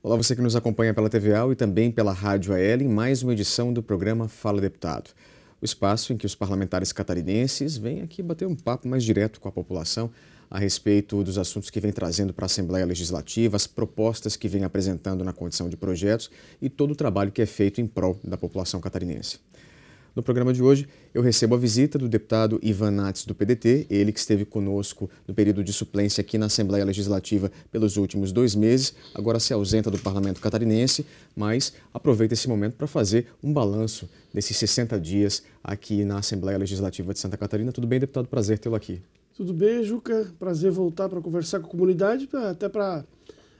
Olá, você que nos acompanha pela TVA e também pela Rádio AL em mais uma edição do programa Fala Deputado. O espaço em que os parlamentares catarinenses vêm aqui bater um papo mais direto com a população a respeito dos assuntos que vem trazendo para a Assembleia Legislativa, as propostas que vem apresentando na condição de projetos e todo o trabalho que é feito em prol da população catarinense. No programa de hoje, eu recebo a visita do deputado Ivan Nats, do PDT, ele que esteve conosco no período de suplência aqui na Assembleia Legislativa pelos últimos dois meses, agora se ausenta do Parlamento Catarinense, mas aproveita esse momento para fazer um balanço desses 60 dias aqui na Assembleia Legislativa de Santa Catarina. Tudo bem, deputado? Prazer tê-lo aqui. Tudo bem, Juca. Prazer voltar para conversar com a comunidade, até para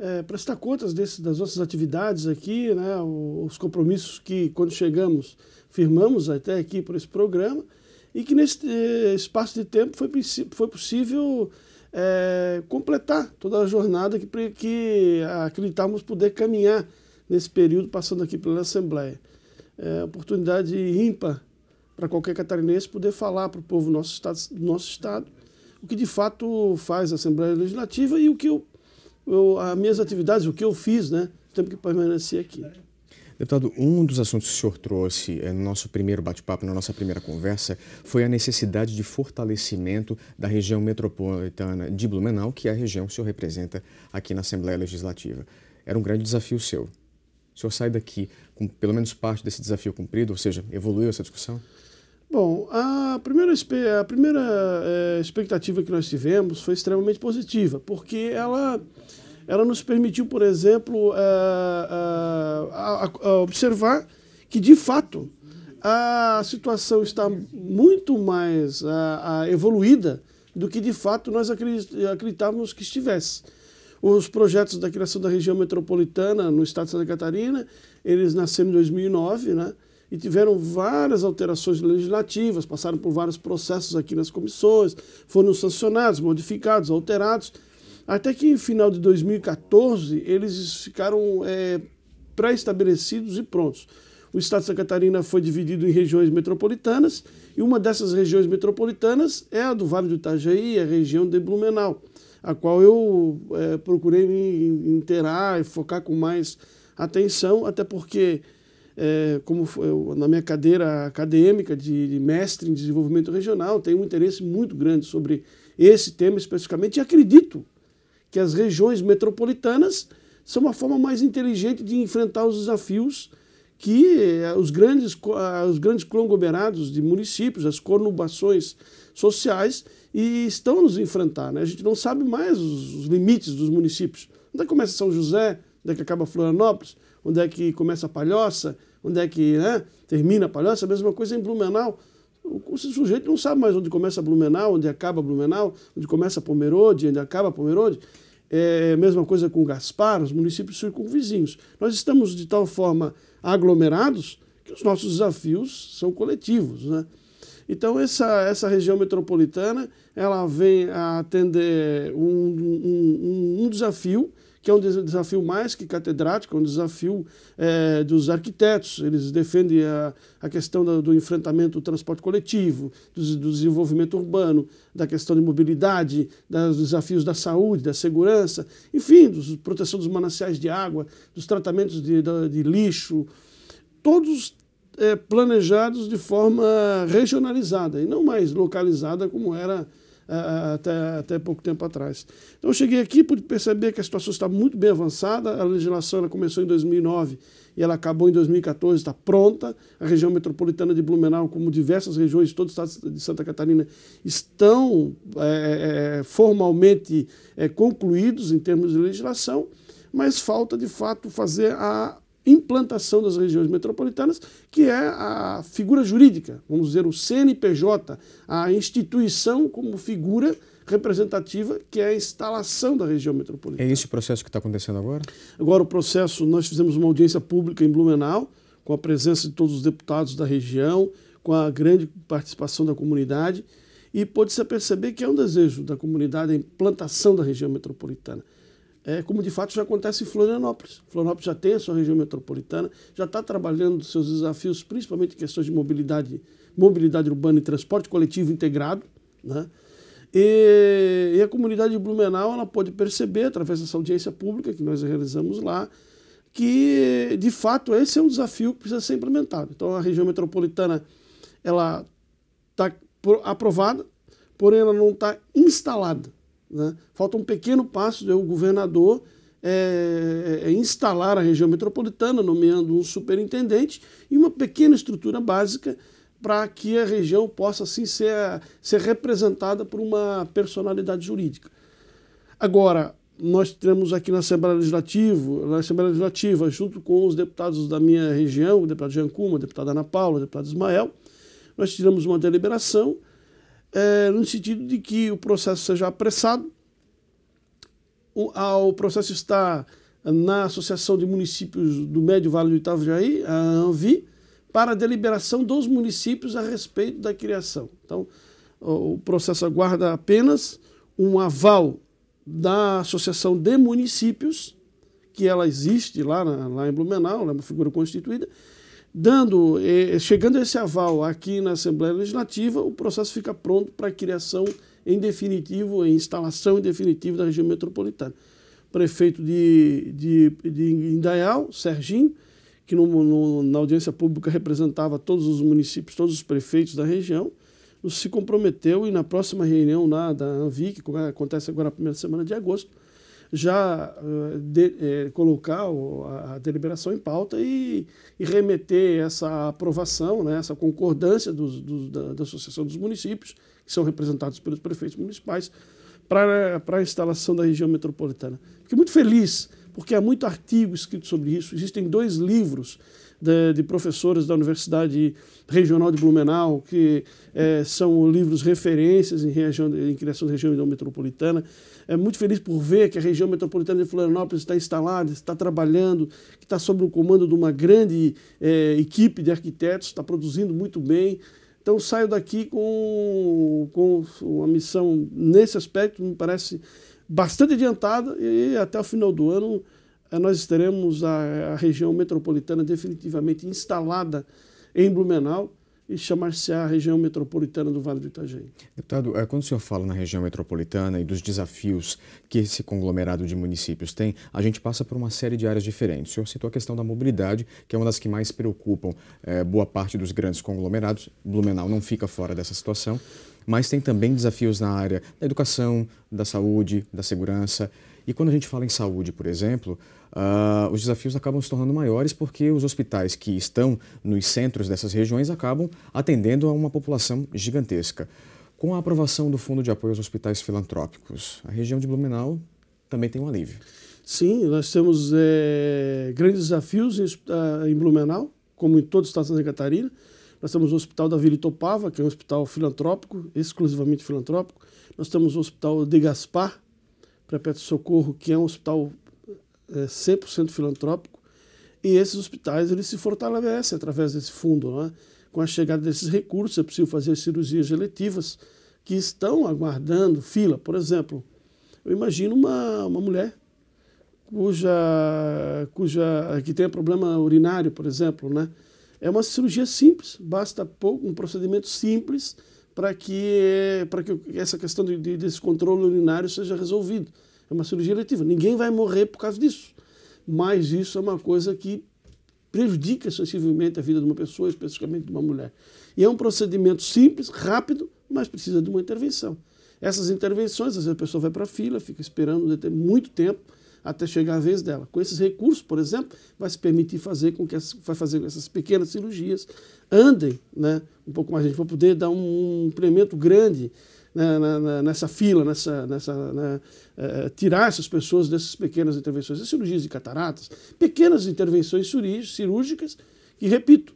é, prestar contas desse, das nossas atividades aqui, né, os compromissos que, quando chegamos, firmamos até aqui por esse programa, e que nesse eh, espaço de tempo foi, foi possível é, completar toda a jornada que, que acreditávamos poder caminhar nesse período passando aqui pela Assembleia. É, oportunidade ímpar para qualquer catarinense poder falar para o povo do nosso estado, nosso estado o que de fato faz a Assembleia Legislativa e o que o eu, as minhas atividades, o que eu fiz, né? Tempo que permaneci aqui. Deputado, um dos assuntos que o senhor trouxe eh, no nosso primeiro bate-papo, na nossa primeira conversa, foi a necessidade de fortalecimento da região metropolitana de Blumenau, que é a região que o senhor representa aqui na Assembleia Legislativa. Era um grande desafio seu. O senhor sai daqui com pelo menos parte desse desafio cumprido, ou seja, evoluiu essa discussão? Bom, a primeira, a primeira é, expectativa que nós tivemos foi extremamente positiva, porque ela, ela nos permitiu, por exemplo, é, é, a, a observar que, de fato, a situação está muito mais evoluída do que, de fato, nós acreditávamos que estivesse. Os projetos da criação da região metropolitana no estado de Santa Catarina, eles nasceram em 2009, né? e tiveram várias alterações legislativas, passaram por vários processos aqui nas comissões, foram sancionados, modificados, alterados, até que em final de 2014 eles ficaram é, pré-estabelecidos e prontos. O estado de Santa Catarina foi dividido em regiões metropolitanas e uma dessas regiões metropolitanas é a do Vale do Itajaí, a região de Blumenau, a qual eu é, procurei me inteirar e focar com mais atenção, até porque é, como eu, na minha cadeira acadêmica de, de, mestre em desenvolvimento regional, tenho um interesse muito grande sobre esse tema especificamente e acredito que as regiões metropolitanas são uma forma mais inteligente de enfrentar os desafios que eh, os grandes, os grandes conglomerados de municípios, as cornubações sociais, e estão nos enfrentar. Né? A gente não sabe mais os, os limites dos municípios. Onde é começa São José, onde é que acaba Florianópolis, onde é que começa a Palhoça, onde é que né, termina a Palhoça, a mesma coisa em Blumenau. O, o sujeito não sabe mais onde começa Blumenau, onde acaba Blumenau, onde começa Pomerode, onde acaba Pomerode. É a mesma coisa com Gaspar, os municípios circunvizinhos. Nós estamos de tal forma aglomerados que os nossos desafios são coletivos. Né? Então, essa, essa região metropolitana ela vem a atender um, um, um desafio que é um desafio mais que catedrático, é um desafio é, dos arquitetos. Eles defendem a, a questão do, do, enfrentamento do transporte coletivo, do, do, desenvolvimento urbano, da questão de mobilidade, dos desafios da saúde, da segurança, enfim, da proteção dos mananciais de água, dos tratamentos de, de, de lixo, todos é, planejados de forma regionalizada e não mais localizada como era até, até pouco tempo atrás. Então, eu cheguei aqui pude perceber que a situação está muito bem avançada, a legislação ela começou em 2009 e ela acabou em 2014, está pronta. A região metropolitana de Blumenau, como diversas regiões de todo o estado de Santa Catarina, estão é, é, é formalmente é, concluídos em termos de legislação, mas falta de fato fazer a implantação das regiões metropolitanas, que é a figura jurídica, vamos dizer, o CNPJ, a instituição como figura representativa, que é a instalação da região metropolitana. É esse processo que está acontecendo agora? Agora, o processo, nós fizemos uma audiência pública em Blumenau, com a presença de todos os deputados da região, com a grande participação da comunidade, e pôde-se perceber que é um desejo da comunidade a implantação da região metropolitana é, como de fato já acontece em Florianópolis. Florianópolis já tem a sua região metropolitana, já está trabalhando seus desafios, principalmente em questões de mobilidade, mobilidade urbana e transporte coletivo integrado. Né? E, e a comunidade de Blumenau ela pode perceber, através dessa audiência pública que nós realizamos lá, que de fato esse é um desafio que precisa ser implementado. Então a região metropolitana ela está aprovada, porém ela não está instalada. Né? Falta um pequeno passo do governador é, é, é instalar a região metropolitana, nomeando um superintendente e uma pequena estrutura básica para que a região possa assim ser, ser representada por uma personalidade jurídica. Agora, nós temos aqui na Assembleia Legislativa, na Assembleia Legislativa, junto com os deputados da minha região, o deputado Jancuma, a deputada Ana Paula, o deputado Ismael, nós tivemos uma deliberação é, no sentido de que o processo seja apressado, o, processo está na Associação de Municípios do Médio Vale do Itajaí, a ANVI, para a deliberação dos municípios a respeito da criação. Então, o processo aguarda apenas um aval da Associação de Municípios, que ela existe lá, na, lá em Blumenau, ela é uma figura constituída, Dando, eh, chegando esse aval aqui na Assembleia Legislativa, o processo fica pronto para a criação em definitivo, em instalação em definitivo da região metropolitana. Prefeito de, de, de Indaial, Serginho, que no, no, na audiência pública representava todos os municípios, todos os prefeitos da região, se comprometeu e na próxima reunião da ANVIC, que acontece agora na primeira semana de agosto, já eh, de, eh, colocar a, a, deliberação em pauta e, e, remeter essa aprovação, né, essa concordância dos, dos, da, da Associação dos Municípios, que são representados pelos prefeitos municipais, para a instalação da região metropolitana. Fiquei muito feliz, porque há muito artigo escrito sobre isso, existem dois livros de, de professores da Universidade Regional de Blumenau, que é, são livros referências em, região, em criação de região metropolitana. É muito feliz por ver que a região metropolitana de Florianópolis está instalada, está trabalhando, que está sob o comando de uma grande é, equipe de arquitetos, está produzindo muito bem. Então saio daqui com, com uma missão nesse aspecto, me parece bastante adiantada e até o final do ano eh, nós teremos a, a região metropolitana definitivamente instalada em Blumenau e chamar-se a região metropolitana do Vale do Itajaí. Deputado, eh, quando o senhor fala na região metropolitana e dos desafios que esse conglomerado de municípios tem, a gente passa por uma série de áreas diferentes. O senhor citou a questão da mobilidade, que é uma das que mais preocupam é, boa parte dos grandes conglomerados. Blumenau não fica fora dessa situação, mas tem também desafios na área da educação, da saúde, da segurança. E quando a gente fala em saúde, por exemplo, uh, os desafios acabam se tornando maiores porque os hospitais que estão nos centros dessas regiões acabam atendendo a uma população gigantesca. Com a aprovação do Fundo de Apoio aos Hospitais Filantrópicos, a região de Blumenau também tem um alívio. Sim, nós temos é, grandes desafios em, em, Blumenau, como em todo o estado de Santa Catarina. Nós temos o Hospital da Vila Itopava, que é um hospital filantrópico, exclusivamente filantrópico. Nós temos o Hospital de Gaspar, Perpétuo Socorro, que é um hospital é, eh, 100% filantrópico, e esses hospitais eles se fortalecem através desse fundo. É? Com a chegada desses recursos, é possível fazer cirurgias eletivas que estão aguardando fila. Por exemplo, eu imagino uma, uma mulher cuja, cuja que tem problema urinário, por exemplo, né? É uma cirurgia simples, basta um procedimento simples para que, para que essa questão de, de, desse controle urinário seja resolvido. É uma cirurgia letiva. Ninguém vai morrer por causa disso. Mas isso é uma coisa que prejudica sensivelmente a vida de uma pessoa, especificamente de uma mulher. E é um procedimento simples, rápido, mas precisa de uma intervenção. Essas intervenções, às vezes a pessoa vai para a fila, fica esperando muito tempo, até chegar a vez dela. Com esses recursos, por exemplo, vai se permitir fazer com que essas, vai fazer essas pequenas cirurgias andem né, um pouco mais, a gente vai poder dar um implemento grande né, na, na, nessa fila, nessa, nessa né, é, é, tirar essas pessoas dessas pequenas intervenções, as cirurgias de cataratas, pequenas intervenções cirúrgicas, que, repito,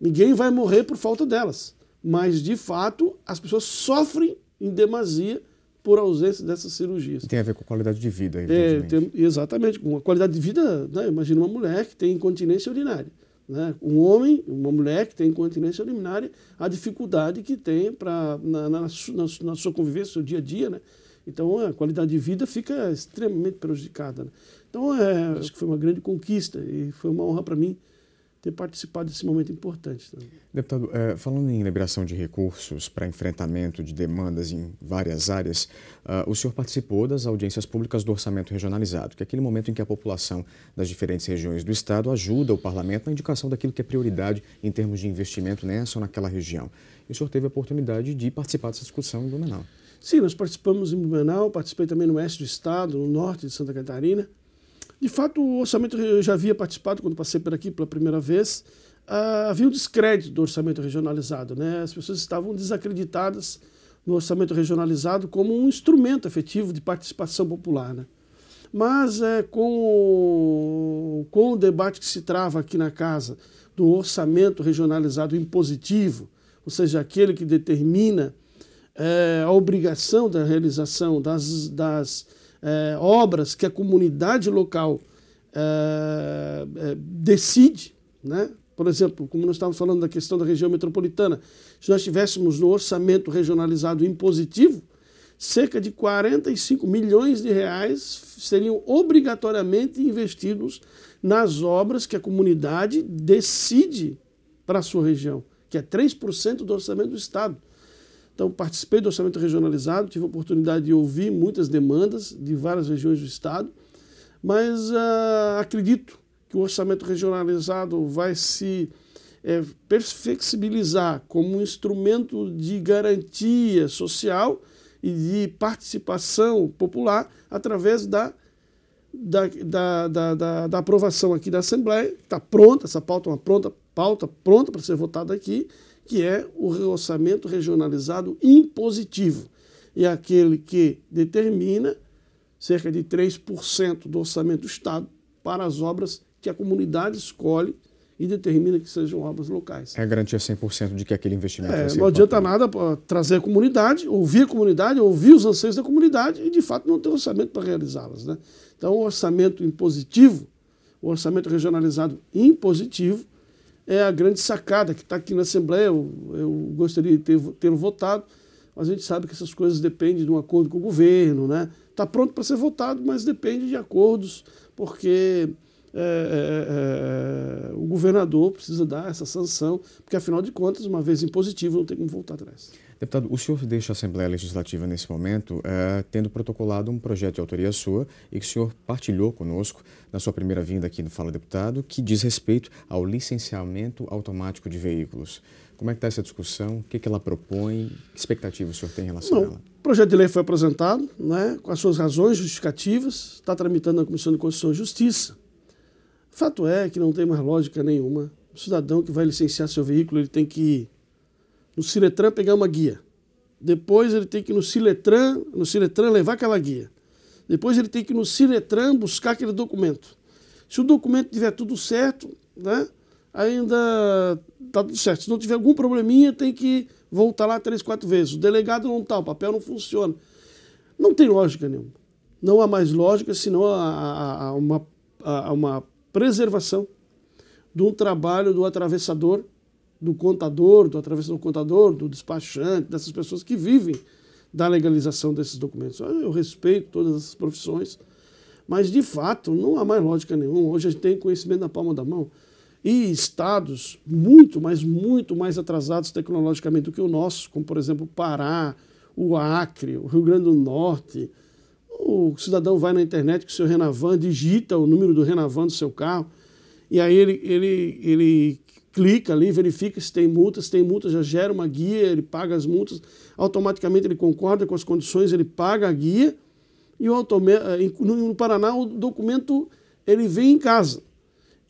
ninguém vai morrer por falta delas, mas de fato as pessoas sofrem em demasia por ausência dessas cirurgias. Tem a ver com qualidade de vida, evidentemente. É, tem, exatamente, com a qualidade de vida, né? imagina uma mulher que tem incontinência urinária. Né? Um homem, uma mulher que tem incontinência urinária, a dificuldade que tem pra, na, na, na, na sua convivência, no seu dia a dia. Né? Então, a qualidade de vida fica extremamente prejudicada. Né? Então, é, acho que foi uma grande conquista e foi uma honra para mim ter participado desse momento importante. Também. Tá? Deputado, é, falando em liberação de recursos para enfrentamento de demandas em várias áreas, uh, o senhor participou das audiências públicas do orçamento regionalizado, que é aquele momento em que a população das diferentes regiões do Estado ajuda o parlamento na indicação daquilo que é prioridade em termos de investimento nessa né, ou naquela região. E o senhor teve a oportunidade de participar dessa discussão em Blumenau. Sim, nós participamos em Blumenau, participei também no oeste do Estado, no norte de Santa Catarina, de fato, o orçamento, eu já havia participado quando passei por aqui pela primeira vez, uh, havia um descrédito do orçamento regionalizado. Né? As pessoas estavam desacreditadas no orçamento regionalizado como um instrumento efetivo de participação popular. Né? Mas é, com, o, com o debate que se trava aqui na casa do orçamento regionalizado impositivo, ou seja, aquele que determina é, a obrigação da realização das, das é, obras que a comunidade local é, é, decide, né? Por exemplo, como nós estávamos falando da questão da região metropolitana, se nós tivéssemos no orçamento regionalizado impositivo, cerca de 45 milhões de reais seriam obrigatoriamente investidos nas obras que a comunidade decide para a sua região, que é 3% do orçamento do Estado. Então, participei do orçamento regionalizado, tive a oportunidade de ouvir muitas demandas de várias regiões do Estado, mas uh, acredito que o orçamento regionalizado vai se é, como um instrumento de garantia social e de participação popular através da, da, da, da, da, da aprovação aqui da Assembleia. Está pronta, essa pauta é uma pronta, pauta pronta para ser votada aqui que é o orçamento regionalizado impositivo. É aquele que determina cerca de 3% do orçamento do Estado para as obras que a comunidade escolhe e determina que sejam obras locais. É garantia 100% de que aquele investimento é, vai ser Não adianta nada trazer a comunidade, ouvir a comunidade, ouvir os anseios da comunidade e, de fato, não ter orçamento para realizá-las. Né? Então, o orçamento impositivo, o orçamento regionalizado impositivo, é a grande sacada que está aqui na Assembleia. Eu, eu gostaria de ter, tê-lo votado, mas a gente sabe que essas coisas dependem de um acordo com o governo, né? Está pronto para ser votado, mas depende de acordos, porque é, é, é, é, o governador precisa dar essa sanção, porque afinal de contas, uma vez impositivo, não tem como voltar atrás. Deputado, o senhor deixa a Assembleia Legislativa nesse momento, eh, tendo protocolado um projeto de autoria sua e que o senhor partilhou conosco na sua primeira vinda aqui no Fala Deputado, que diz respeito ao licenciamento automático de veículos. Como é que está essa discussão? O que, que ela propõe? Que expectativa o senhor tem em relação Não, a ela? O projeto de lei foi apresentado, né, com as suas razões justificativas, está tramitando na Comissão de Constituição e Justiça. Fato é que não tem mais lógica nenhuma. O cidadão que vai licenciar seu veículo, ele tem que no Ciretran pegar uma guia. Depois ele tem que ir no Ciretran, no Ciretran levar aquela guia. Depois ele tem que ir no Ciretran buscar aquele documento. Se o documento tiver tudo certo, né, ainda está tudo certo. Se não tiver algum probleminha, tem que voltar lá três, quatro vezes. O delegado não está, o papel não funciona. Não tem lógica nenhuma. Não há mais lógica senão a, a, a uma, a, a uma preservação de um trabalho do atravessador do contador, do através do contador, do despachante, dessas pessoas que vivem da legalização desses documentos. Eu respeito todas essas profissões, mas de fato não há mais lógica nenhuma. Hoje a gente tem conhecimento na palma da mão e estados muito, mas muito mais atrasados tecnologicamente do que o nosso, como por exemplo o Pará, o Acre, o Rio Grande do Norte. O cidadão vai na internet com o seu Renavan, digita o número do Renavan do seu carro, e aí ele, ele, ele clica ali, verifica se tem multa, se tem multa já gera uma guia, ele paga as multas, automaticamente ele concorda com as condições, ele paga a guia e o eh, no Paraná o documento ele vem em casa.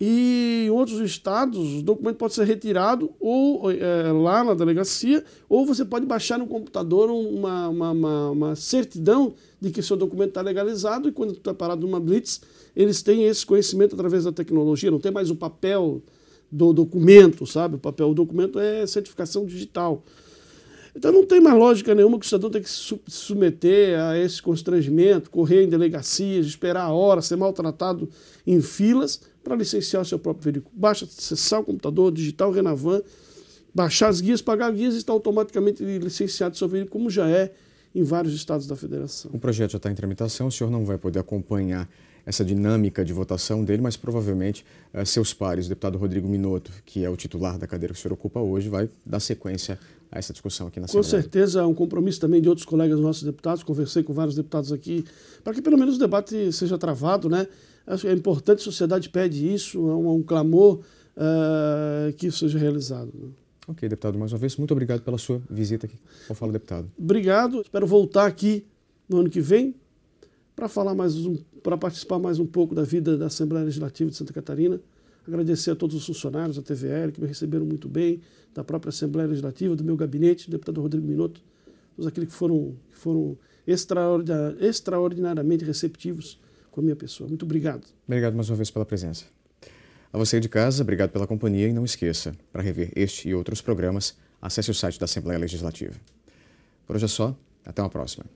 E em outros estados o documento pode ser retirado ou é, lá na delegacia ou você pode baixar no computador uma, uma, uma, uma certidão de que seu documento está legalizado e quando está parado numa blitz eles têm esse conhecimento através da tecnologia, não tem mais o papel do documento, sabe? O papel do documento é certificação digital. Então não tem mais lógica nenhuma que o cidadão tem que se submeter a esse constrangimento, correr em delegacias, esperar a hora, ser maltratado em filas para licenciar o seu próprio veículo. Basta acessar o computador, digital, o Renavan, baixar as guias, pagar guias e está automaticamente licenciado o seu veículo, como já é em vários estados da federação. O projeto já está em tramitação, o senhor não vai poder acompanhar essa dinâmica de votação dele, mas provavelmente eh, seus pares, o deputado Rodrigo Minotto, que é o titular da cadeira que o senhor ocupa hoje, vai dar sequência a essa discussão aqui na Com Assembleia. Com certeza, é um compromisso também de outros colegas nossos deputados, conversei com vários deputados aqui, para que pelo menos o debate seja travado, né? Acho que é importante, a sociedade pede isso, é um, um clamor uh, que isso seja realizado. Né? Ok, deputado, mais uma vez, muito obrigado pela sua visita aqui ao Fala Deputado. Obrigado, espero voltar aqui no ano que vem para falar mais um, para participar mais um pouco da vida da Assembleia Legislativa de Santa Catarina. Agradecer a todos os funcionários da TVL que me receberam muito bem, da própria Assembleia Legislativa, do meu gabinete, do deputado Rodrigo Minotto, todos aqueles que foram, que foram extraordinariamente receptivos com a minha pessoa. Muito obrigado. Obrigado mais uma vez pela presença. A você de casa, obrigado pela companhia e não esqueça, para rever este e outros programas, acesse o site da Assembleia Legislativa. Por hoje é só, até uma próxima.